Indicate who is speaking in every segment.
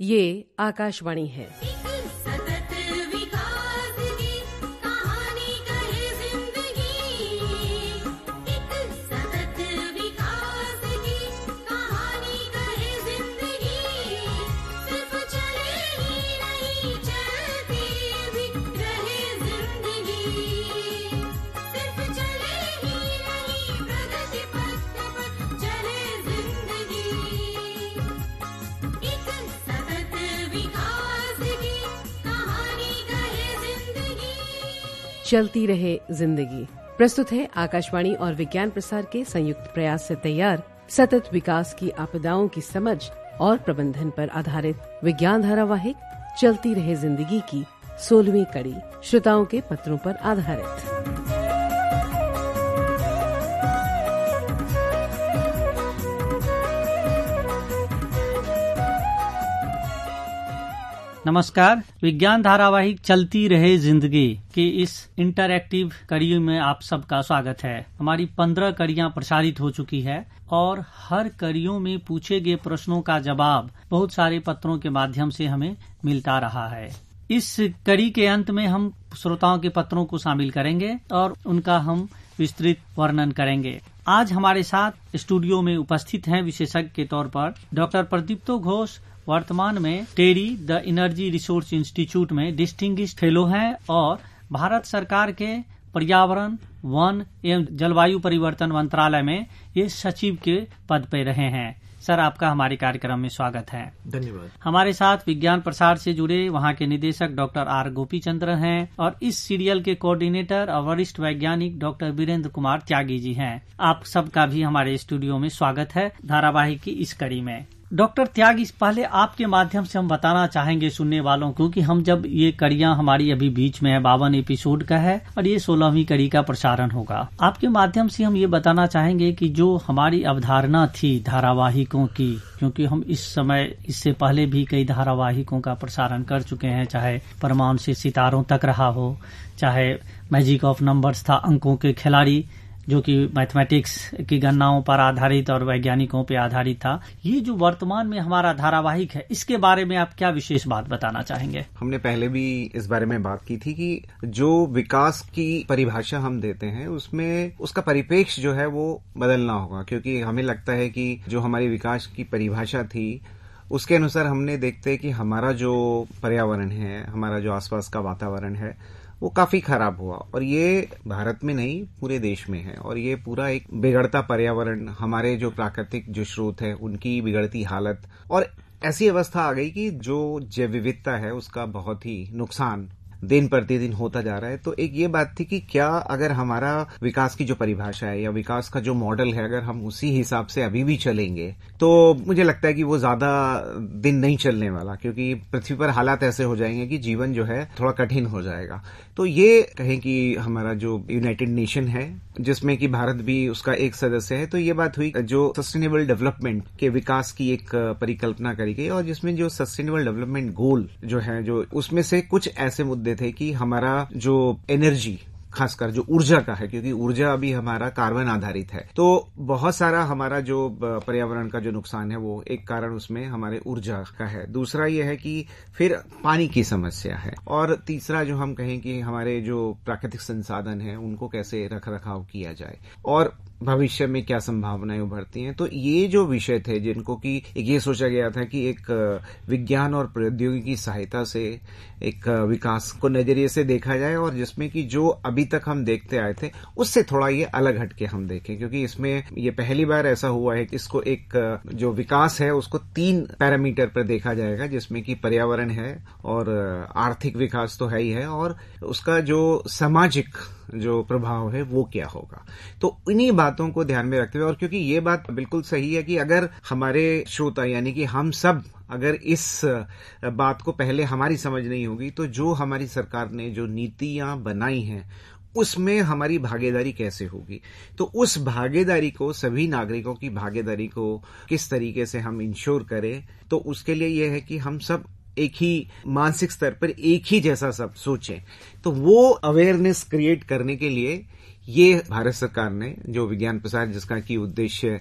Speaker 1: ये आकाशवाणी है चलती रहे जिंदगी प्रस्तुत है आकाशवाणी और विज्ञान प्रसार के संयुक्त प्रयास से तैयार सतत विकास की आपदाओं की समझ और प्रबंधन पर आधारित विज्ञान धारावाहिक चलती रहे जिंदगी की सोलहवीं कड़ी श्रोताओं के पत्रों पर आधारित
Speaker 2: नमस्कार विज्ञान धारावाहिक चलती रहे जिंदगी के इस इंटरएक्टिव कड़ी में आप सबका स्वागत है हमारी पंद्रह कड़ियां प्रसारित हो चुकी है और हर कड़ियों में पूछे गए प्रश्नों का जवाब बहुत सारे पत्रों के माध्यम से हमें मिलता रहा है इस कड़ी के अंत में हम श्रोताओं के पत्रों को शामिल करेंगे और उनका हम विस्तृत वर्णन करेंगे आज हमारे साथ स्टूडियो में उपस्थित हैं विशेषज्ञ के तौर पर डॉक्टर प्रदीप्तो घोष वर्तमान में TERI the energy resource institute में डिस्टिंग फेलो हैं और भारत सरकार के पर्यावरण वन एवं जलवायु परिवर्तन मंत्रालय में ये सचिव के पद पर रहे हैं सर आपका हमारे कार्यक्रम में स्वागत है धन्यवाद हमारे साथ विज्ञान प्रसार से जुड़े वहाँ के निदेशक डॉक्टर आर गोपी चंद्र है और इस सीरियल के कोऑर्डिनेटर और वरिष्ठ वैज्ञानिक डॉक्टर वीरेंद्र कुमार त्यागी जी हैं आप सबका भी हमारे स्टूडियो में स्वागत है धारावाहिक की इस कड़ी में डॉक्टर त्याग इस पहले आपके माध्यम से हम बताना चाहेंगे सुनने वालों को कि हम जब ये कड़िया हमारी अभी बीच में है बावन एपिसोड का है और ये सोलहवीं कड़ी का प्रसारण होगा आपके माध्यम से हम ये बताना चाहेंगे कि जो हमारी अवधारणा थी धारावाहिकों की क्योंकि हम इस समय इससे पहले भी कई धारावाहिकों का प्रसारण कर चुके हैं चाहे परमाणु से सितारों तक रहा हो चाहे मैजिक ऑफ नंबर्स था अंकों के खिलाड़ी जो कि मैथमेटिक्स की गणनाओं पर आधारित और वैज्ञानिकों पर आधारित था ये जो वर्तमान में हमारा धारावाहिक है इसके बारे
Speaker 3: में आप क्या विशेष बात बताना चाहेंगे हमने पहले भी इस बारे में बात की थी कि जो विकास की परिभाषा हम देते हैं उसमें उसका परिपेक्ष जो है वो बदलना होगा क्योंकि हमें लगता है कि जो हमारी विकास की परिभाषा थी उसके अनुसार हमने देखते हैं कि हमारा जो पर्यावरण है हमारा जो आसपास का वातावरण है वो काफी खराब हुआ और ये भारत में नहीं पूरे देश में है और ये पूरा एक बिगड़ता पर्यावरण हमारे जो प्राकृतिक जो स्रोत है उनकी बिगड़ती हालत और ऐसी अवस्था आ गई कि जो जैव विविधता है उसका बहुत ही नुकसान दिन प्रतिदिन होता जा रहा है तो एक ये बात थी कि क्या अगर हमारा विकास की जो परिभाषा है या विकास का जो मॉडल है अगर हम उसी हिसाब से अभी भी चलेंगे तो मुझे लगता है कि वो ज्यादा दिन नहीं चलने वाला क्योंकि पृथ्वी पर हालात ऐसे हो जाएंगे कि जीवन जो है थोड़ा कठिन हो जाएगा तो ये कहें कि हमारा जो यूनाइटेड नेशन है जिसमें कि भारत भी उसका एक सदस्य है तो ये बात हुई जो सस्टेनेबल डेवलपमेंट के विकास की एक परिकल्पना करी गई और जिसमें जो सस्टेनेबल डेवलपमेंट गोल जो है जो उसमें से कुछ ऐसे मुद्दे थे कि हमारा जो एनर्जी खासकर जो ऊर्जा का है क्योंकि ऊर्जा अभी हमारा कार्बन आधारित है तो बहुत सारा हमारा जो पर्यावरण का जो नुकसान है वो एक कारण उसमें हमारे ऊर्जा का है दूसरा यह है कि फिर पानी की समस्या है और तीसरा जो हम कहें कि हमारे जो प्राकृतिक संसाधन है उनको कैसे रख रखाव किया जाए और भविष्य में क्या संभावनाएं उभरती हैं तो ये जो विषय थे जिनको कि एक ये सोचा गया था कि एक विज्ञान और प्रौद्योगिकी की सहायता से एक विकास को नजरिए से देखा जाए और जिसमें कि जो अभी तक हम देखते आए थे उससे थोड़ा ये अलग हटके हम देखें क्योंकि इसमें ये पहली बार ऐसा हुआ है कि इसको एक जो विकास है उसको तीन पैरामीटर पर देखा जाएगा जिसमें कि पर्यावरण है और आर्थिक विकास तो है ही है और उसका जो सामाजिक जो प्रभाव है वो क्या होगा तो इन्हीं बातों को ध्यान में रखते हुए और क्योंकि ये बात बिल्कुल सही है कि अगर हमारे श्रोता यानी कि हम सब अगर इस बात को पहले हमारी समझ नहीं होगी तो जो हमारी सरकार ने जो नीतियां बनाई हैं उसमें हमारी भागीदारी कैसे होगी तो उस भागीदारी को सभी नागरिकों की भागीदारी को किस तरीके से हम इंश्योर करें तो उसके लिए यह है कि हम सब एक ही मानसिक स्तर पर एक ही जैसा सब सोचें तो वो अवेयरनेस क्रिएट करने के लिए ये भारत सरकार ने जो विज्ञान प्रसार जिसका कि उद्देश्य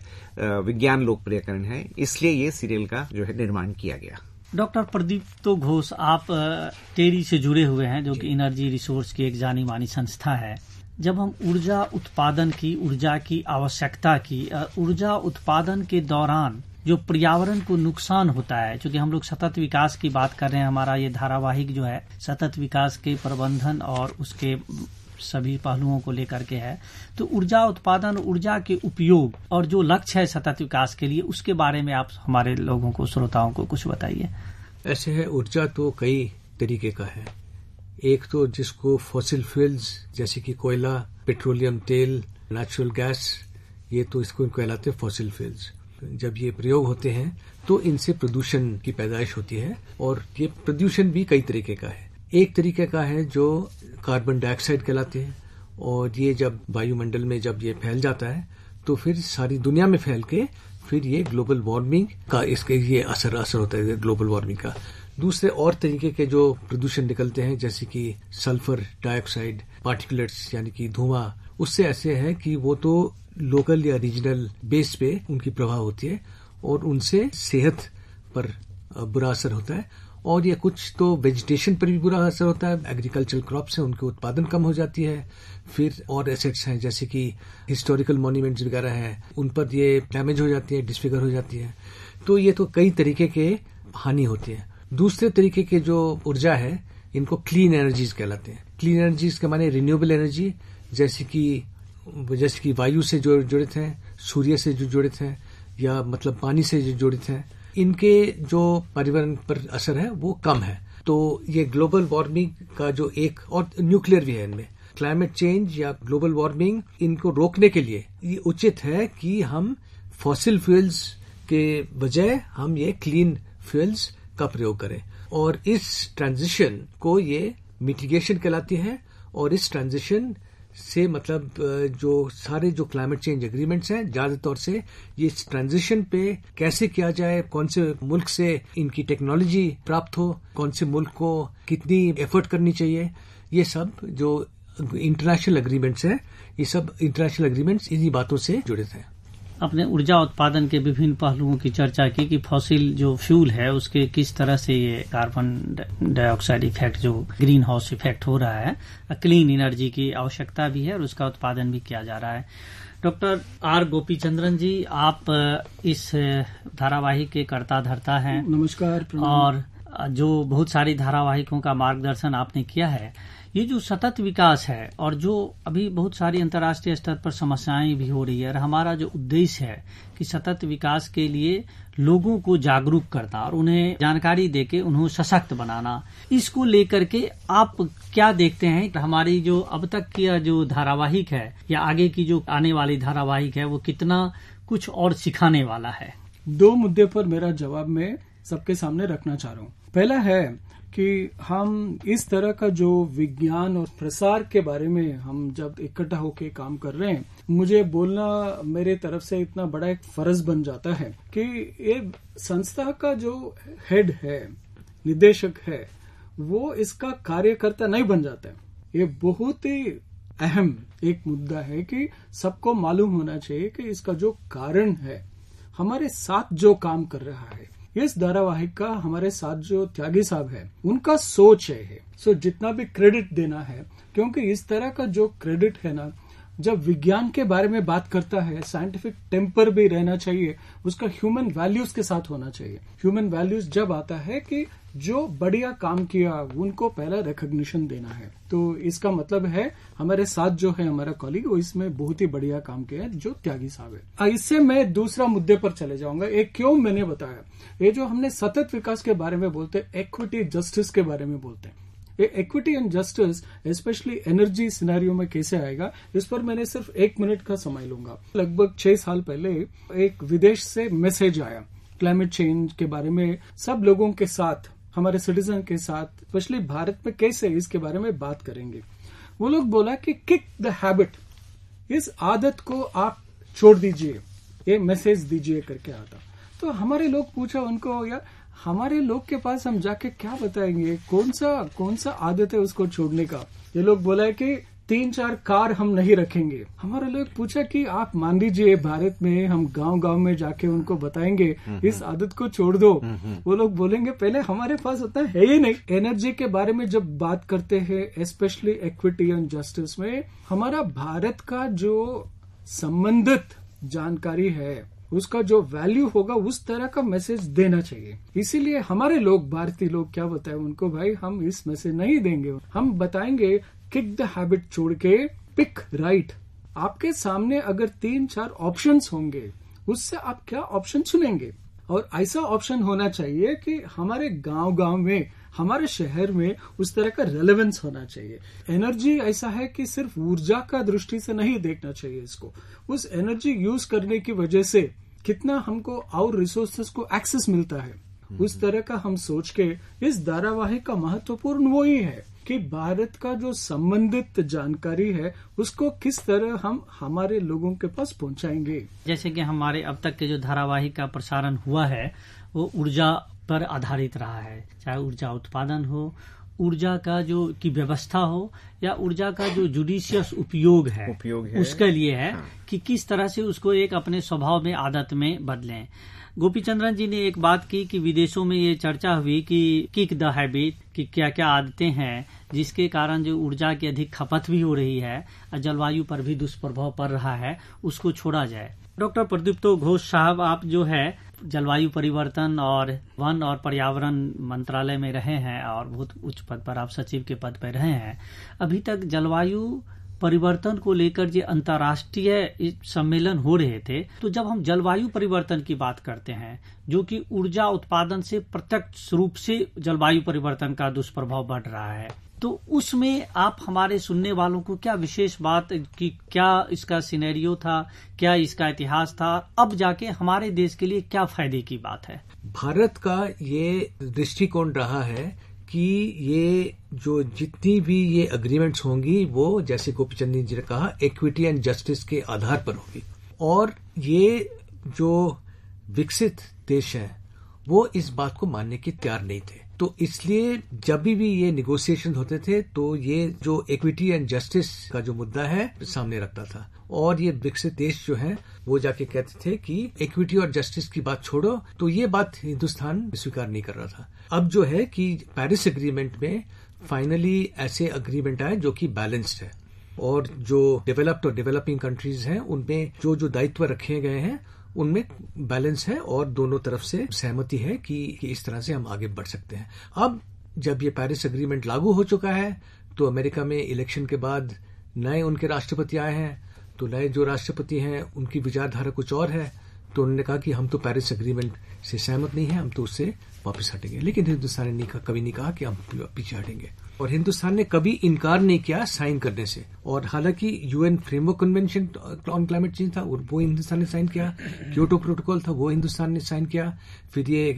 Speaker 3: विज्ञान लोकप्रियकरण है इसलिए ये सीरियल का जो है निर्माण किया गया
Speaker 2: डॉक्टर प्रदीप तो घोष आप टेरी से जुड़े हुए हैं जो कि एनर्जी रिसोर्स की एक जानी मानी संस्था है जब हम ऊर्जा उत्पादन की ऊर्जा की आवश्यकता की ऊर्जा उत्पादन के दौरान जो पर्यावरण को नुकसान होता है क्योंकि हम लोग सतत विकास की बात कर रहे हैं हमारा ये धारावाहिक जो है सतत विकास के प्रबंधन और उसके सभी पहलुओं को लेकर के है तो ऊर्जा उत्पादन ऊर्जा के उपयोग और जो लक्ष्य है सतत विकास के लिए उसके बारे में आप हमारे लोगों को श्रोताओं को कुछ बताइए
Speaker 4: ऐसे है ऊर्जा तो कई तरीके का है एक तो जिसको फॉसिल फ्यूल्स जैसे कि कोयला पेट्रोलियम तेल नेचुरल गैस ये तो इसको कहलाते हैं फॉसिल फ्यूल्स जब ये प्रयोग होते हैं तो इनसे प्रदूषण की पैदाइश होती है और ये प्रदूषण भी कई तरीके का है एक तरीके का है जो कार्बन डाइऑक्साइड कहलाते हैं और ये जब वायुमंडल में जब ये फैल जाता है तो फिर सारी दुनिया में फैल के फिर ये ग्लोबल वार्मिंग का इसके ये असर असर होता है ग्लोबल वार्मिंग का दूसरे और तरीके के जो प्रदूषण निकलते हैं जैसे कि सल्फर डाइऑक्साइड पार्टिकुलर्स यानी कि धुआं उससे ऐसे है कि वो तो लोकल या रीजनल बेस पे उनकी प्रभाव होती है और उनसे सेहत पर बुरा असर होता है और ये कुछ तो वेजिटेशन पर भी बुरा असर होता है एग्रीकल्चरल क्रॉप से उनके उत्पादन कम हो जाती है फिर और एसेट्स हैं जैसे कि हिस्टोरिकल मोन्यूमेंट्स वगैरह हैं उन पर ये डैमेज हो जाती है डिस्फिगर हो जाती है तो ये तो कई तरीके के हानि होती है दूसरे तरीके के जो ऊर्जा है इनको क्लीन एनर्जीज कहलाते हैं क्लीन एनर्जीज के माने रिन्यूएबल एनर्जी जैसे कि जैसे कि वायु से जो जुड़े थे सूर्य से जो जुड़े थे या मतलब पानी से जो जुड़े थे इनके जो पर्यावरण पर असर है वो कम है तो ये ग्लोबल वार्मिंग का जो एक और न्यूक्लियर भी है इनमें क्लाइमेट चेंज या ग्लोबल वार्मिंग इनको रोकने के लिए ये उचित है कि हम फॉसिल फ्यूल्स के बजाय हम ये क्लीन फ्यूल्स का प्रयोग करें और इस ट्रांजिशन को ये मिटिगेशन कहलाती है और इस ट्रांजिशन से मतलब जो सारे जो क्लाइमेट चेंज एग्रीमेंट्स हैं ज्यादा तौर से ये इस ट्रांजिशन पे कैसे किया जाए कौन से मुल्क से इनकी टेक्नोलॉजी प्राप्त हो कौन से मुल्क को कितनी एफर्ट करनी चाहिए ये सब जो इंटरनेशनल एग्रीमेंट्स हैं ये सब इंटरनेशनल एग्रीमेंट्स इन्हीं बातों से जुड़े थे
Speaker 2: अपने ऊर्जा उत्पादन के विभिन्न पहलुओं की चर्चा की कि फॉसिल जो फ्यूल है उसके किस तरह से ये कार्बन डाइऑक्साइड इफेक्ट जो ग्रीन हाउस इफेक्ट हो रहा है क्लीन एनर्जी की आवश्यकता भी है और उसका उत्पादन भी किया जा रहा है डॉक्टर आर गोपी चंद्रन जी आप इस धारावाहिक के कर्ता धरता हैं नमस्कार और जो बहुत सारी धारावाहिकों का मार्गदर्शन आपने किया है ये जो सतत विकास है और जो अभी बहुत सारी अंतर्राष्ट्रीय स्तर पर समस्याएं भी हो रही है और हमारा जो उद्देश्य है कि सतत विकास के लिए लोगों को जागरूक करना और उन्हें जानकारी देके उन्हें सशक्त बनाना इसको लेकर के आप क्या देखते हैं कि हमारी जो अब तक की जो धारावाहिक है या आगे की जो आने वाली धारावाहिक है वो कितना कुछ और सिखाने वाला है
Speaker 5: दो मुद्दे पर मेरा जवाब मैं सबके सामने रखना चाह रहा हूँ पहला है कि हम इस तरह का जो विज्ञान और प्रसार के बारे में हम जब इकट्ठा होकर काम कर रहे हैं मुझे बोलना मेरे तरफ से इतना बड़ा एक फर्ज बन जाता है कि ये संस्था का जो हेड है निदेशक है वो इसका कार्यकर्ता नहीं बन जाता है ये बहुत ही अहम एक मुद्दा है कि सबको मालूम होना चाहिए कि इसका जो कारण है हमारे साथ जो काम कर रहा है इस धारावाहिक का हमारे साथ जो त्यागी साहब है उनका सोच है सो जितना भी क्रेडिट देना है क्योंकि इस तरह का जो क्रेडिट है ना जब विज्ञान के बारे में बात करता है साइंटिफिक टेम्पर भी रहना चाहिए उसका ह्यूमन वैल्यूज के साथ होना चाहिए ह्यूमन वैल्यूज जब आता है कि जो बढ़िया काम किया उनको पहला रिकग्निशन देना है तो इसका मतलब है हमारे साथ जो है हमारा कॉलीग वो इसमें बहुत ही बढ़िया काम किया है जो त्यागी साहब है इससे मैं दूसरा मुद्दे पर चले जाऊंगा एक क्यों मैंने बताया ये जो हमने सतत विकास के बारे में बोलते हैं इक्विटी जस्टिस के बारे में बोलते हैं ये equity and justice specially energy scenario में कैसे आएगा इस पर मैंने सिर्फ एक मिनट का समय लूंगा लगभग छह साल पहले एक विदेश से मैसेज आया क्लाइमेट चेंज के बारे में सब लोगों के साथ हमारे सिटीजन के साथ स्पेशली भारत में कैसे इसके बारे में बात करेंगे वो लोग बोला कि किक द हैबिट इस आदत को आप छोड़ दीजिए ये मैसेज दीजिए करके आता तो हमारे लोग पूछा उनको यार हमारे लोग के पास हम जाके क्या बताएंगे कौन सा कौन सा आदत है उसको छोड़ने का ये लोग बोला है कि तीन चार कार हम नहीं रखेंगे हमारे लोग पूछा कि आप मान लीजिए भारत में हम गांव गांव में जाके उनको बताएंगे हम्म, इस हम्म। आदत को छोड़ दो हम्म, वो लोग बोलेंगे पहले हमारे पास उतना है ही नहीं एनर्जी के बारे में जब बात करते हैं स्पेशली इक्विटी एंड जस्टिस में हमारा भारत का जो संबंधित जानकारी है उसका जो वैल्यू होगा उस तरह का मैसेज देना चाहिए इसीलिए हमारे लोग भारतीय लोग क्या बताए उनको भाई हम इस मैसेज नहीं देंगे हम बताएंगे किक द हैबिट छोड़ के पिक राइट आपके सामने अगर तीन चार ऑप्शन होंगे उससे आप क्या ऑप्शन चुनेंगे और ऐसा ऑप्शन होना चाहिए कि हमारे गांव गांव में हमारे शहर में उस तरह का रेलेवेंस होना चाहिए एनर्जी ऐसा है कि सिर्फ ऊर्जा का दृष्टि से नहीं देखना चाहिए इसको उस एनर्जी यूज करने की वजह से कितना हमको और रिसोर्सेस को एक्सेस मिलता है हम्म, उस हम्म। तरह का हम सोच के इस धारावाहिक का महत्वपूर्ण वो ही है कि भारत का जो संबंधित जानकारी है उसको किस तरह हम हमारे लोगों के पास पहुंचाएंगे
Speaker 2: जैसे कि हमारे अब तक के जो धारावाहिक का प्रसारण हुआ है वो ऊर्जा पर आधारित रहा है चाहे ऊर्जा उत्पादन हो ऊर्जा का जो की व्यवस्था हो या ऊर्जा का जो जुडिशियस उपयोग है
Speaker 3: उपयोग है उसके
Speaker 2: लिए है हाँ। कि किस तरह से उसको एक अपने स्वभाव में आदत में बदलें चंद्रन जी ने एक बात की कि विदेशों में ये चर्चा हुई कि किक द हैबिट कि क्या क्या आदतें हैं जिसके कारण जो ऊर्जा की अधिक खपत भी हो रही है और जलवायु पर भी दुष्प्रभाव पड़ रहा है उसको छोड़ा जाए डॉक्टर प्रदीप्तो घोष साहब आप जो है जलवायु परिवर्तन और वन और पर्यावरण मंत्रालय में रहे हैं और बहुत उच्च पद पर आप सचिव के पद पर रहे हैं अभी तक जलवायु परिवर्तन को लेकर जो अंतर्राष्ट्रीय सम्मेलन हो रहे थे तो जब हम जलवायु परिवर्तन की बात करते हैं जो कि ऊर्जा उत्पादन से प्रत्यक्ष रूप से जलवायु परिवर्तन का दुष्प्रभाव बढ़ रहा है तो उसमें आप हमारे सुनने वालों को क्या विशेष बात की क्या इसका सिनेरियो था क्या इसका इतिहास था अब जाके हमारे देश के लिए क्या फायदे की बात है
Speaker 4: भारत का ये दृष्टिकोण रहा है कि ये जो जितनी भी ये अग्रीमेंट्स होंगी वो जैसे गोपी चंद जी ने कहा इक्विटी एंड जस्टिस के आधार पर होगी और ये जो विकसित देश है वो इस बात को मानने के तैयार नहीं थे तो इसलिए जब भी ये निगोसिएशन होते थे तो ये जो इक्विटी एंड जस्टिस का जो मुद्दा है सामने रखता था और ये विकसित देश जो है वो जाके कहते थे कि इक्विटी और जस्टिस की बात छोड़ो तो ये बात हिंदुस्तान स्वीकार नहीं कर रहा था अब जो है कि पेरिस अग्रीमेंट में फाइनली ऐसे अग्रीमेंट आए जो कि बैलेंस्ड है और जो डेवलप्ड और डेवलपिंग कंट्रीज हैं उनमें जो जो दायित्व रखे गए हैं उनमें बैलेंस है और दोनों तरफ से सहमति है कि, कि इस तरह से हम आगे बढ़ सकते हैं अब जब ये पेरिस अग्रीमेंट लागू हो चुका है तो अमेरिका में इलेक्शन के बाद नए उनके राष्ट्रपति आए हैं तो नए जो राष्ट्रपति हैं उनकी विचारधारा कुछ और है तो उन्होंने कहा कि हम तो पेरिस अग्रीमेंट से सहमत नहीं है हम तो उससे वापस हटेंगे लेकिन हिंदुस्तान ने कभी नहीं कहा कि हम पीछे हटेंगे और हिंदुस्तान ने कभी इनकार नहीं किया साइन करने से और हालांकि UN framework convention on climate change था वो हिंदुस्तान ने साइन किया क्योटो प्रोटोकॉल था वो हिंदुस्तान ने साइन किया फिर ये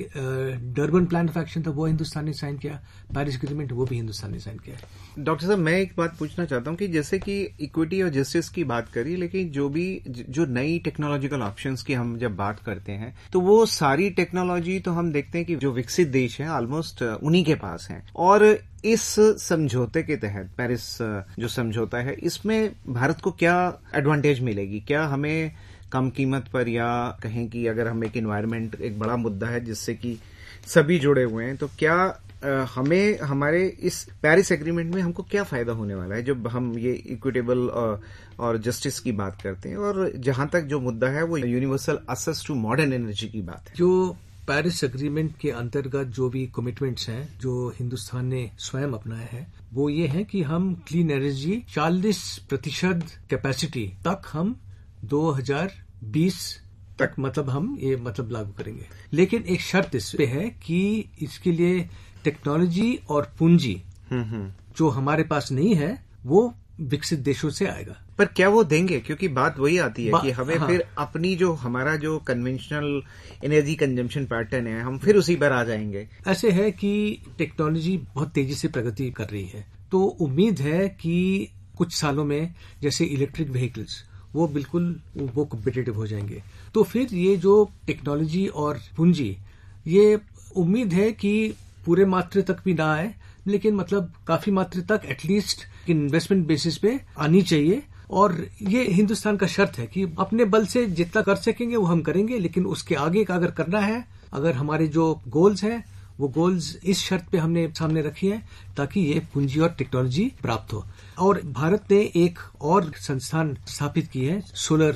Speaker 4: डर्बन प्लान ऑफ एक्शन था वो हिंदुस्तान ने साइन किया पैरिस अग्रीमेंट वो भी हिंदुस्तान ने साइन किया
Speaker 3: डॉक्टर साहब मैं एक बात पूछना चाहता हूँ कि जैसे कि इक्विटी और जस्टिस की बात करी लेकिन जो भी जो नई टेक्नोलॉजिकल ऑप्शन की हम जब बात करते हैं तो वो सारी टेक्नोलॉजी तो हम देखते हैं कि जो विकसित देश हैं ऑलमोस्ट uh, उन्हीं के पास हैं और इस समझौते के तहत पेरिस uh, जो समझौता है इसमें भारत को क्या एडवांटेज मिलेगी क्या हमें कम कीमत पर या कहें कि अगर हम एक इन्वायरमेंट एक बड़ा मुद्दा है जिससे कि सभी जुड़े हुए हैं तो क्या uh, हमें हमारे इस पेरिस एग्रीमेंट में हमको क्या फायदा होने वाला है जब हम ये इक्विटेबल और जस्टिस की बात करते हैं और जहां तक जो मुद्दा है वो universal access to modern energy की बात
Speaker 4: है जो पेरिस एग्रीमेंट के अंतर्गत जो भी कमिटमेंट्स हैं जो हिंदुस्तान ने स्वयं अपनाया है वो ये है कि हम क्लीन एनर्जी 40 प्रतिशत कैपेसिटी तक हम 2020 तक मतलब हम ये मतलब लागू करेंगे लेकिन एक शर्त इस पे है कि इसके लिए टेक्नोलॉजी और पूंजी हम्म, हम्म। जो हमारे पास नहीं है वो विकसित
Speaker 3: देशों से आएगा पर क्या वो देंगे क्योंकि बात वही आती है कि हमें हाँ। फिर अपनी जो हमारा जो कन्वेंशनल एनर्जी कंजम्पशन पैटर्न है हम फिर उसी पर आ जाएंगे ऐसे है कि
Speaker 4: टेक्नोलॉजी बहुत तेजी से प्रगति कर रही है तो उम्मीद है कि कुछ सालों में जैसे इलेक्ट्रिक व्हीकल्स वो बिल्कुल वो कॉम्पिटेटिव हो जाएंगे तो फिर ये जो टेक्नोलॉजी और पूंजी ये उम्मीद है कि पूरे मात्र तक भी ना आए लेकिन मतलब काफी मात्र तक एटलीस्ट इन्वेस्टमेंट बेसिस पे आनी चाहिए और ये हिंदुस्तान का शर्त है कि अपने बल से जितना कर सकेंगे वो हम करेंगे लेकिन उसके आगे का अगर करना है अगर हमारे जो गोल्स हैं वो गोल्स इस शर्त पे हमने सामने रखी है ताकि ये पूंजी और टेक्नोलॉजी प्राप्त हो और भारत ने एक और संस्थान स्थापित की है सोलर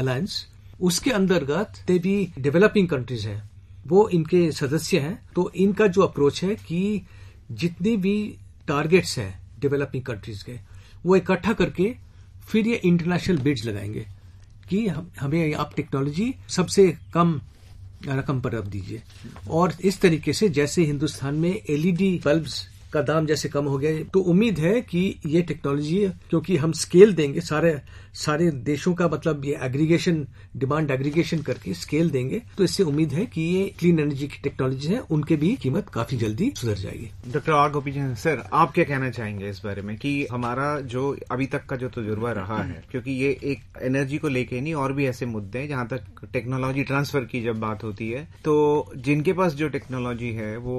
Speaker 4: अलायंस उसके अंतर्गत दे भी डेवलपिंग कंट्रीज हैं वो इनके सदस्य हैं तो इनका जो अप्रोच है कि जितनी भी टारगेट्स हैं डेवलपिंग कंट्रीज के वो इकट्ठा करके फिर ये इंटरनेशनल बिड्स लगाएंगे कि हमें आप टेक्नोलॉजी सबसे कम रकम पर अब दीजिए और इस तरीके से जैसे हिंदुस्तान में एलईडी बल्ब्स का दाम जैसे कम हो गया तो उम्मीद है कि ये टेक्नोलॉजी क्योंकि हम स्केल देंगे सारे सारे देशों का मतलब ये एग्रीगेशन डिमांड एग्रीगेशन करके
Speaker 3: स्केल देंगे तो इससे उम्मीद है कि ये क्लीन एनर्जी की टेक्नोलॉजी है उनके भी कीमत काफी जल्दी सुधर जाएगी डॉक्टर आर गोपी सर आप क्या कहना चाहेंगे इस बारे में कि हमारा जो अभी तक का जो तजुर्बा रहा है क्योंकि ये एक एनर्जी को लेके नहीं और भी ऐसे मुद्दे हैं जहां तक टेक्नोलॉजी ट्रांसफर की जब बात होती है तो जिनके पास जो टेक्नोलॉजी है वो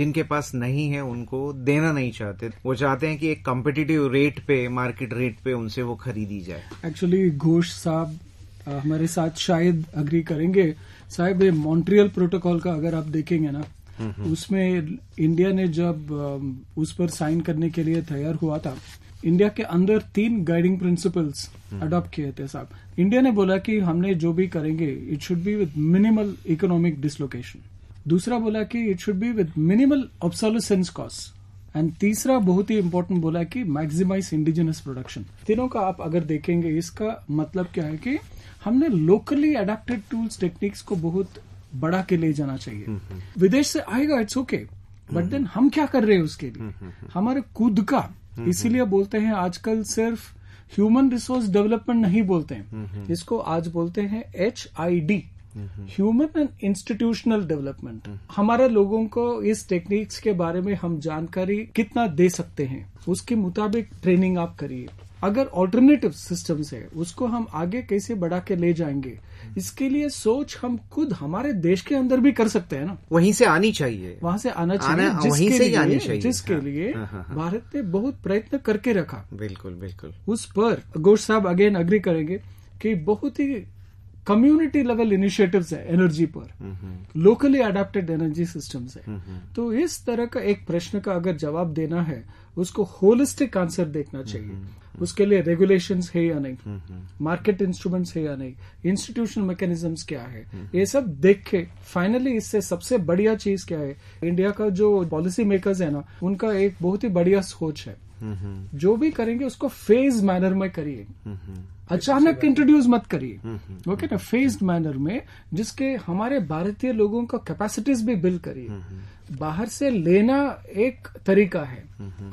Speaker 3: जिनके पास नहीं है उनको देना नहीं चाहते वो चाहते हैं कि एक कम्पिटिटिव रेट पे मार्केट रेट पे उनसे वो खरीदी जाए
Speaker 5: एक्चुअली घोष साहब हमारे साथ शायद अग्री करेंगे साहब ये मॉन्ट्रियल प्रोटोकॉल का अगर आप देखेंगे ना उसमें इंडिया ने जब उस पर साइन करने के लिए तैयार हुआ था इंडिया के अंदर तीन गाइडिंग प्रिंसिपल्स अडॉप्ट किए थे साहब इंडिया ने बोला कि हमने जो भी करेंगे it should be with minimal economic dislocation दूसरा बोला कि it should be with minimal obsolescence cost and तीसरा बहुत ही इंपॉर्टेंट बोला है कि मैक्सिमाइज इंडिजिनस प्रोडक्शन तीनों का आप अगर देखेंगे इसका मतलब क्या है कि हमने लोकली अडेप्टेड टूल्स टेक्निक्स को बहुत बड़ा के ले जाना चाहिए हम्म, हम्म। विदेश से आएगा इट्स ओके बट देन हम क्या कर रहे हैं उसके लिए हम्म, हमारे खुद का इसीलिए बोलते हैं आजकल सिर्फ ह्यूमन रिसोर्स डेवलपमेंट नहीं बोलते हैं इसको आज बोलते हैं H I D human and institutional development हमारा लोगों को इस टेक्निक्स के बारे में हम जानकारी कितना दे सकते हैं उसके मुताबिक ट्रेनिंग आप करिए अगर ऑल्टरनेटिव सिस्टम है उसको हम आगे कैसे बढ़ा के ले जाएंगे mm-hmm. इसके लिए सोच हम खुद हमारे देश के अंदर भी कर सकते हैं ना वहीं से आनी चाहिए वहां से आना चाहिए आना, वहीं से ही आनी चाहिए जिसके
Speaker 3: हाँ, लिए हाँ, हाँ, हाँ,
Speaker 5: भारत ने बहुत प्रयत्न करके रखा
Speaker 3: बिल्कुल बिल्कुल
Speaker 5: उस पर घोष साहब अगेन अग्री करेंगे कि बहुत ही कम्युनिटी लेवल इनिशिएटिव्स है एनर्जी
Speaker 6: पर
Speaker 5: लोकली अडेप्टेड एनर्जी सिस्टम्स है mm-hmm. तो इस तरह का एक प्रश्न का अगर जवाब देना है उसको होलिस्टिक आंसर देखना चाहिए mm-hmm. उसके लिए रेगुलेशन है या नहीं मार्केट mm-hmm. इंस्ट्रूमेंट्स है या नहीं इंस्टीट्यूशनल मैकेनिज्म क्या है ये सब देख के फाइनली इससे सबसे बढ़िया चीज क्या है इंडिया का जो पॉलिसी मेकर्स है ना उनका एक बहुत ही बढ़िया सोच है जो भी करेंगे उसको फेज मैनर में करिए अचानक इंट्रोड्यूस मत करिए ओके हम्म, हम्म, हम्म, ना फेज्ड मैनर में जिसके हमारे भारतीय लोगों का कैपेसिटीज भी बिल्ड करिए बाहर से लेना एक तरीका है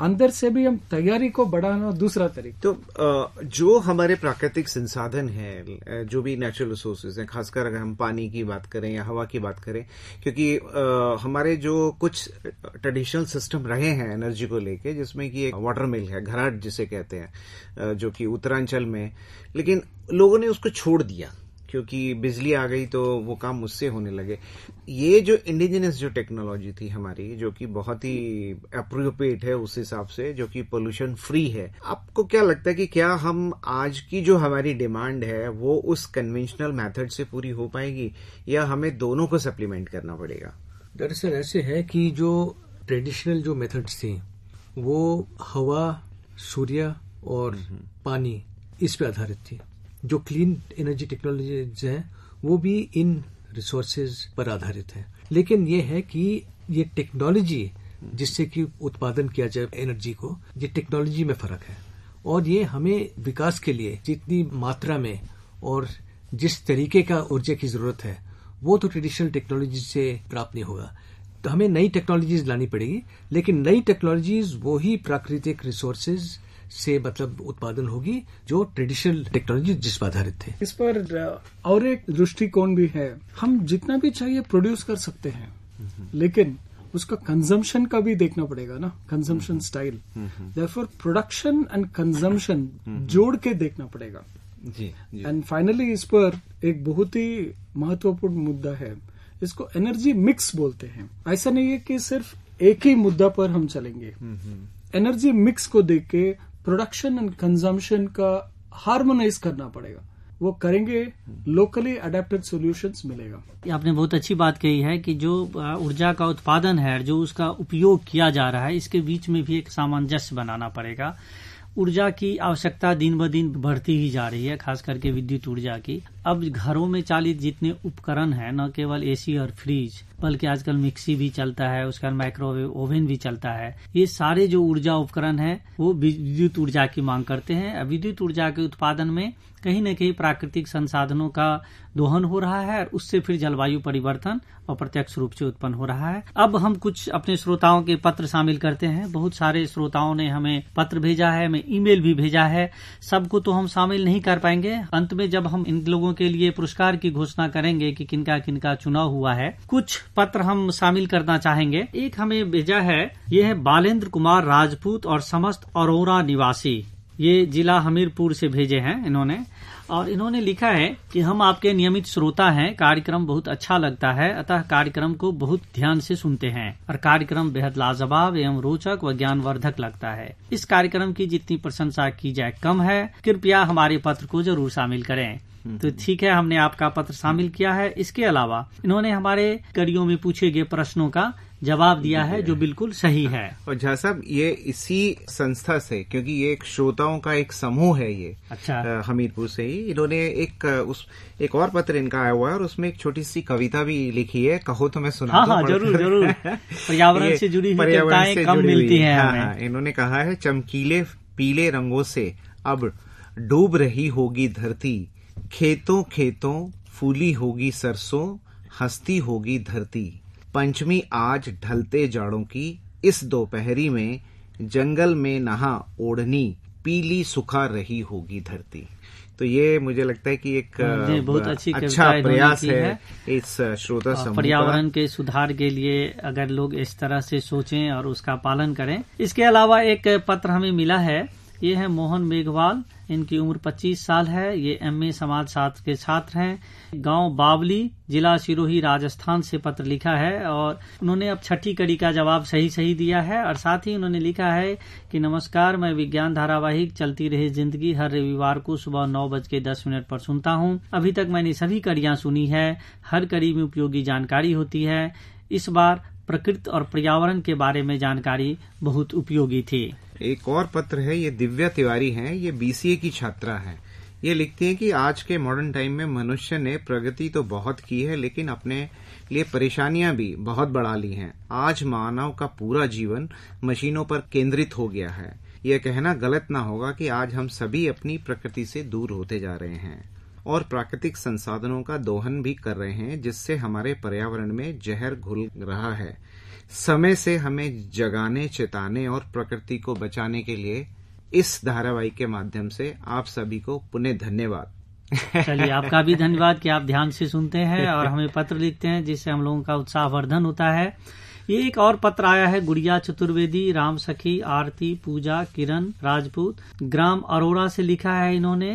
Speaker 5: अंदर से भी हम तैयारी को बढ़ाना दूसरा तरीका
Speaker 3: तो जो हमारे प्राकृतिक संसाधन है जो भी नेचुरल रिसोर्सेज हैं खासकर अगर हम पानी की बात करें या हवा की बात करें क्योंकि हमारे जो कुछ ट्रेडिशनल सिस्टम रहे हैं एनर्जी को लेके जिसमें कि एक वाटर मिल है घराट जिसे कहते हैं जो कि उत्तरांचल में लेकिन लोगों ने उसको छोड़ दिया क्योंकि बिजली आ गई तो वो काम उससे होने लगे ये जो इंडिजिनस जो टेक्नोलॉजी थी हमारी जो कि बहुत ही अप्रोप्रिएट है उस हिसाब से जो कि पोल्यूशन फ्री है आपको क्या लगता है कि क्या हम आज की जो हमारी डिमांड है वो उस कन्वेंशनल मेथड से पूरी हो पाएगी या हमें दोनों को सप्लीमेंट करना पड़ेगा दरअसल ऐसे है कि जो
Speaker 4: ट्रेडिशनल जो मेथड्स थे वो हवा सूर्य और हम्म। पानी इस पे आधारित थी जो क्लीन एनर्जी टेक्नोलॉजीज हैं वो भी इन रिसोर्सेज पर आधारित है लेकिन ये है कि ये टेक्नोलॉजी जिससे कि उत्पादन किया जाए एनर्जी को ये टेक्नोलॉजी में फर्क है और ये हमें विकास के लिए जितनी मात्रा में और जिस तरीके का ऊर्जा की जरूरत है वो तो ट्रेडिशनल टेक्नोलॉजी से प्राप्त नहीं होगा तो हमें नई टेक्नोलॉजीज लानी पड़ेगी लेकिन नई टेक्नोलॉजीज वो ही प्राकृतिक रिसोर्सेज से मतलब उत्पादन होगी जो ट्रेडिशनल टेक्नोलॉजी जिस पर आधारित थे
Speaker 5: इस पर और एक दृष्टिकोण भी है हम जितना भी चाहिए प्रोड्यूस कर सकते हैं लेकिन उसका कंजम्पशन का भी देखना पड़ेगा ना consumption style
Speaker 4: therefore
Speaker 5: production and consumption जोड़ के देखना पड़ेगा जी एंड फाइनली इस पर एक बहुत ही महत्वपूर्ण मुद्दा है इसको एनर्जी मिक्स बोलते हैं ऐसा नहीं है कि सिर्फ एक ही मुद्दा पर हम चलेंगे एनर्जी मिक्स को देख के प्रोडक्शन एंड कंजम्पशन का हार्मोनाइज करना पड़ेगा वो करेंगे लोकली अडेप्टेड सोल्यूशन
Speaker 6: मिलेगा
Speaker 2: आपने बहुत अच्छी बात कही है कि जो ऊर्जा का उत्पादन है जो उसका उपयोग किया जा रहा है इसके बीच में भी एक सामंजस्य बनाना पड़ेगा ऊर्जा की आवश्यकता दिन ब दिन बढ़ती ही जा रही है खास करके विद्युत ऊर्जा की अब घरों में चालित जितने उपकरण हैं न केवल एसी और फ्रिज बल्कि आजकल मिक्सी भी चलता है उसके बाद माइक्रोवेव ओवन भी चलता है ये सारे जो ऊर्जा उपकरण है वो विद्युत ऊर्जा की मांग करते हैं विद्युत ऊर्जा के उत्पादन में कहीं न कहीं प्राकृतिक संसाधनों का दोहन हो रहा है और उससे फिर जलवायु परिवर्तन अप्रत्यक्ष रूप से उत्पन्न हो रहा है अब हम कुछ अपने श्रोताओं के पत्र शामिल करते हैं बहुत सारे श्रोताओं ने हमें पत्र भेजा है हमें ईमेल भी भेजा है सबको तो हम शामिल नहीं कर पाएंगे अंत में जब हम इन लोगों के लिए पुरस्कार की घोषणा करेंगे कि किनका किनका चुनाव हुआ है कुछ पत्र हम शामिल करना चाहेंगे एक हमें भेजा है ये है बालेंद्र कुमार राजपूत और समस्त अरोरा निवासी ये जिला हमीरपुर से भेजे हैं इन्होंने और इन्होंने लिखा है कि हम आपके नियमित श्रोता हैं कार्यक्रम बहुत अच्छा लगता है अतः कार्यक्रम को बहुत ध्यान से सुनते हैं और कार्यक्रम बेहद लाजवाब एवं रोचक व ज्ञानवर्धक लगता है इस कार्यक्रम की जितनी प्रशंसा की जाए कम है कृपया हमारे पत्र को जरूर शामिल करें हम्म, तो हम्म, ठीक है हमने आपका पत्र शामिल किया है इसके अलावा इन्होंने हमारे कड़ियों में पूछे गए प्रश्नों का जवाब दिया है जो बिल्कुल सही
Speaker 3: है और झा साहब ये इसी संस्था से क्योंकि ये एक श्रोताओं का एक समूह है ये अच्छा हमीरपुर से ही इन्होंने एक उस एक और पत्र इनका आया हुआ है और उसमें एक छोटी सी कविता भी लिखी है कहो तो मैं सुना हाँ, हाँ, जरूर जरूर पर्यावरण से जुड़ी पर्यावरण कम मिलती है हाँ, इन्होंने कहा है चमकीले पीले रंगों से अब डूब रही होगी धरती खेतों खेतों फूली होगी सरसों हस्ती होगी धरती पंचमी आज ढलते जाड़ों की इस दोपहरी में जंगल में नहा ओढ़नी पीली सुखा रही होगी धरती तो ये मुझे लगता है कि एक हाँ बहुत अच्छी अच्छा प्रयास है, है इस श्रोता हाँ, पर्यावरण
Speaker 2: के सुधार के लिए अगर लोग इस तरह से सोचें और उसका पालन करें इसके अलावा एक पत्र हमें मिला है ये है मोहन मेघवाल इनकी उम्र 25 साल है ये एमए समाज शास्त्र के छात्र हैं गांव बावली जिला सिरोही राजस्थान से पत्र लिखा है और उन्होंने अब छठी कड़ी का जवाब सही सही दिया है और साथ ही उन्होंने लिखा है कि नमस्कार मैं विज्ञान धारावाहिक चलती रहे जिंदगी हर रविवार को सुबह नौ बज के दस मिनट पर सुनता हूँ अभी तक मैंने सभी कड़ियां सुनी है हर कड़ी में उपयोगी जानकारी होती है इस बार प्रकृति और पर्यावरण के बारे में
Speaker 3: जानकारी बहुत उपयोगी थी एक और पत्र है ये दिव्या तिवारी है ये बीसीए की छात्रा है ये लिखती है कि आज के मॉडर्न टाइम में मनुष्य ने प्रगति तो बहुत की है लेकिन अपने लिए परेशानियां भी बहुत बढ़ा ली हैं आज मानव का पूरा जीवन मशीनों पर केंद्रित हो गया है यह कहना गलत ना होगा कि आज हम सभी अपनी प्रकृति से दूर होते जा रहे हैं और प्राकृतिक संसाधनों का दोहन भी कर रहे हैं जिससे हमारे पर्यावरण में जहर घुल रहा है समय से हमें जगाने चेताने और प्रकृति को बचाने के लिए इस धारावाहिक के माध्यम से आप सभी को पुनः धन्यवाद
Speaker 2: चलिए आपका भी धन्यवाद कि आप ध्यान से सुनते हैं और हमें पत्र लिखते हैं जिससे हम लोगों का उत्साह वर्धन होता है ये एक और पत्र आया है गुड़िया चतुर्वेदी राम सखी आरती पूजा किरण राजपूत ग्राम अरोरा से लिखा है इन्होंने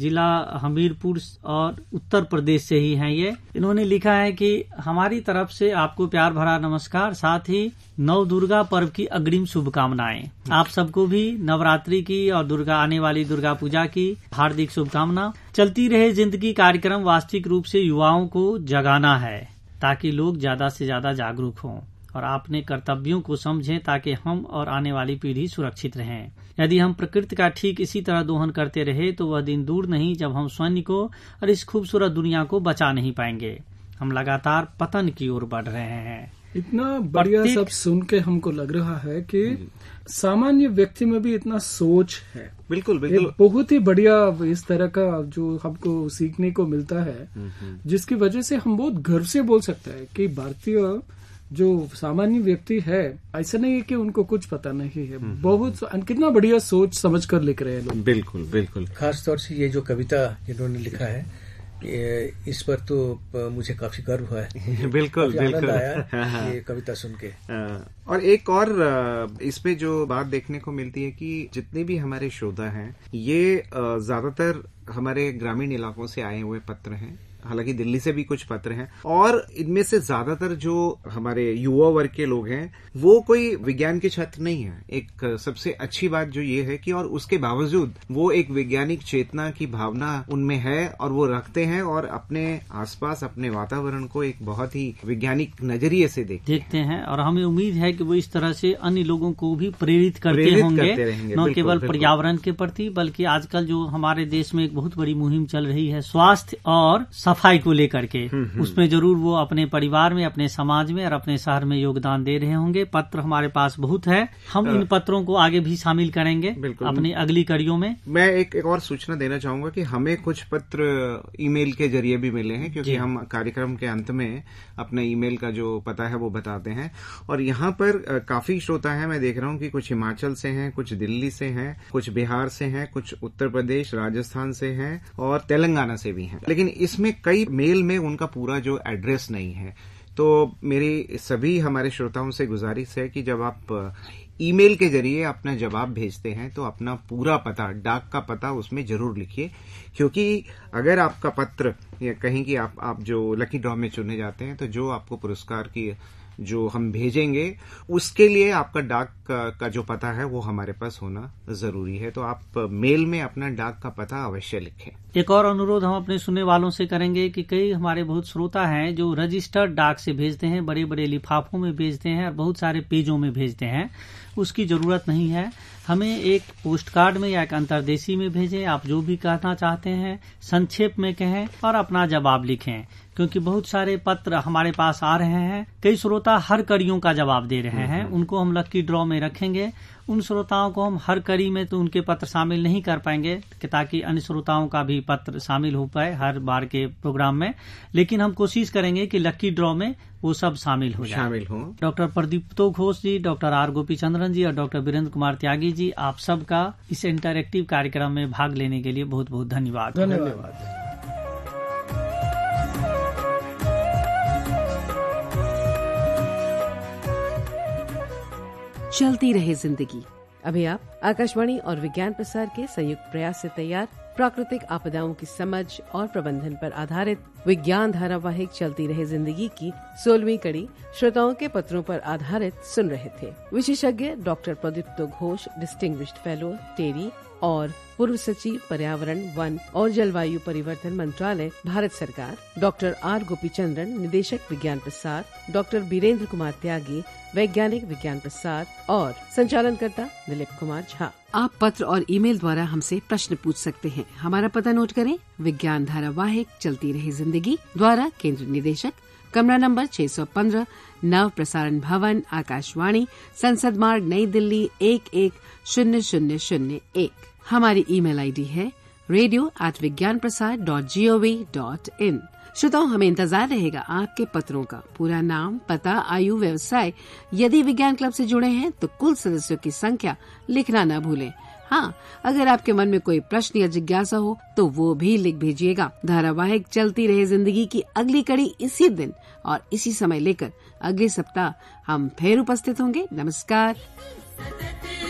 Speaker 2: जिला हमीरपुर और उत्तर प्रदेश से ही हैं ये इन्होंने लिखा है कि हमारी तरफ से आपको प्यार भरा नमस्कार साथ ही नव दुर्गा पर्व की अग्रिम शुभकामनाएं आप सबको भी नवरात्रि की और दुर्गा आने वाली दुर्गा पूजा की हार्दिक शुभकामना चलती रहे जिंदगी कार्यक्रम वास्तविक रूप से युवाओं को जगाना है ताकि लोग ज्यादा से ज्यादा जागरूक हों और अपने कर्तव्यों को समझें ताकि हम और आने वाली पीढ़ी सुरक्षित रहें यदि हम प्रकृति का ठीक इसी तरह दोहन करते रहे तो वह दिन दूर नहीं जब हम स्वर्ण को और इस खूबसूरत दुनिया को बचा नहीं पाएंगे हम लगातार पतन की ओर बढ़ रहे हैं
Speaker 5: इतना बढ़िया सब सुन के हमको लग रहा है कि सामान्य व्यक्ति में भी इतना सोच
Speaker 3: है बिल्कुल बिल्कुल
Speaker 5: बहुत ही बढ़िया इस तरह का जो हमको सीखने को मिलता है हम्म, हम्म। जिसकी वजह से हम बहुत गर्व से बोल सकते हैं कि भारतीय जो सामान्य व्यक्ति है ऐसा नहीं
Speaker 4: है कि उनको कुछ पता नहीं है हम्म, बहुत हम्म, कितना बढ़िया सोच समझ कर लिख रहे हैं लोग बिल्कुल बिल्कुल खास तौर से ये जो कविता जिन्होंने लिखा है इस पर तो मुझे काफी गर्व हुआ है बिल्कुल बिल्कुल आया हाँ। ये कविता सुन के
Speaker 3: और एक और इसमें जो बात देखने को मिलती है कि जितने भी हमारे श्रोता हैं ये ज्यादातर हमारे ग्रामीण इलाकों से आए हुए पत्र हैं हालांकि दिल्ली से भी कुछ पत्र हैं और इनमें से ज्यादातर जो हमारे युवा वर्ग के लोग हैं वो कोई विज्ञान के छात्र नहीं है एक सबसे अच्छी बात जो ये है कि और उसके बावजूद वो एक वैज्ञानिक चेतना की भावना उनमें है और वो रखते हैं और अपने आसपास अपने वातावरण को एक बहुत ही वैज्ञानिक नजरिए से देखते, देखते हैं।, हैं और हमें उम्मीद है कि वो इस तरह
Speaker 2: से अन्य लोगों को भी प्रेरित करते प्रेरित होंगे न केवल पर्यावरण के प्रति बल्कि आजकल जो हमारे देश में एक बहुत बड़ी मुहिम चल रही है स्वास्थ्य और सफाई को लेकर के हम्म, हम्म। उसमें जरूर वो अपने परिवार में अपने समाज में और अपने शहर में योगदान दे रहे होंगे पत्र हमारे पास बहुत है हम इन पत्रों को आगे भी शामिल करेंगे अपनी अगली कड़ियों में
Speaker 3: मैं एक, एक और सूचना देना चाहूंगा कि हमें कुछ पत्र ईमेल के जरिए भी मिले हैं क्योंकि हम कार्यक्रम के अंत में अपने ईमेल का जो पता है वो बताते हैं और यहाँ पर काफी श्रोता है मैं देख रहा हूँ कि कुछ हिमाचल से हैं कुछ दिल्ली से हैं कुछ बिहार से हैं कुछ उत्तर प्रदेश राजस्थान से हैं और तेलंगाना से भी हैं लेकिन इसमें कई मेल में उनका पूरा जो एड्रेस नहीं है तो मेरी सभी हमारे श्रोताओं से गुजारिश है कि जब आप ईमेल के जरिए अपना जवाब भेजते हैं तो अपना पूरा पता डाक का पता उसमें जरूर लिखिए क्योंकि अगर आपका पत्र या कहीं कि आप आप जो लकी ड्रॉ में चुने जाते हैं तो जो आपको पुरस्कार की जो हम भेजेंगे उसके लिए आपका डाक का जो पता है वो हमारे पास होना जरूरी है तो आप मेल में अपना डाक का पता अवश्य लिखें
Speaker 2: एक और अनुरोध हम अपने सुनने वालों से करेंगे कि कई हमारे बहुत श्रोता हैं जो रजिस्टर्ड डाक से भेजते हैं बड़े बड़े लिफाफों में भेजते हैं और बहुत सारे पेजों में भेजते हैं उसकी जरूरत नहीं है हमें एक पोस्ट कार्ड में या एक अंतर्देशी में भेजें आप जो भी कहना चाहते हैं संक्षेप में कहें और अपना जवाब लिखें क्योंकि बहुत सारे पत्र हमारे पास आ रहे हैं कई श्रोता हर कड़ियों का जवाब दे रहे हैं उनको हम लक्की ड्रॉ में रखेंगे उन श्रोताओं को हम हर कड़ी में तो उनके पत्र शामिल नहीं कर पाएंगे ताकि अन्य श्रोताओं का भी पत्र शामिल हो पाए हर बार के प्रोग्राम में लेकिन हम कोशिश करेंगे कि लक्की ड्रॉ में वो सब शामिल हो शामिल हो doctor Pradipto Ghosh ji doctor R Gopi Chandran ji और डॉक्टर वीरेंद्र कुमार त्यागी जी आप सबका इस इंटरक्टिव कार्यक्रम में भाग लेने के लिए बहुत बहुत धन्यवाद धन्यवाद
Speaker 1: चलती रहे जिंदगी अभी आप आकाशवाणी और विज्ञान प्रसार के संयुक्त प्रयास से तैयार प्राकृतिक आपदाओं की समझ और प्रबंधन पर आधारित विज्ञान धारावाहिक चलती रहे जिंदगी की सोलहवीं कड़ी श्रोताओं के पत्रों पर आधारित सुन रहे थे विशेषज्ञ डॉक्टर प्रदीप्त घोष डिस्टिंग्विश्ड फेलो टेरी और पूर्व सचिव पर्यावरण वन और जलवायु परिवर्तन मंत्रालय भारत सरकार डॉक्टर आर गोपी चंद्रन निदेशक विज्ञान प्रसार डॉक्टर बीरेंद्र कुमार त्यागी वैज्ञानिक विज्ञान प्रसार और संचालनकर्ता दिलीप कुमार झा आप पत्र और ईमेल द्वारा हमसे प्रश्न पूछ सकते हैं हमारा पता नोट करें विज्ञान धारावाहिक चलती रहे जिंदगी द्वारा केंद्र निदेशक कमरा नंबर 615 नव प्रसारण भवन आकाशवाणी संसद मार्ग नई दिल्ली एक एक शून्य शून्य शून्य एक हमारी ईमेल आईडी है radio at Vigyan Prasar dot G O V dot in श्रोताओं हमें इंतजार रहेगा आपके पत्रों का पूरा नाम पता आयु व्यवसाय यदि विज्ञान क्लब से जुड़े हैं तो कुल सदस्यों की संख्या लिखना न भूलें हाँ अगर आपके मन में कोई प्रश्न या जिज्ञासा हो तो वो भी लिख भेजिएगा धारावाहिक चलती रहे जिंदगी की अगली कड़ी इसी दिन और इसी समय लेकर अगले सप्ताह हम फिर उपस्थित होंगे नमस्कार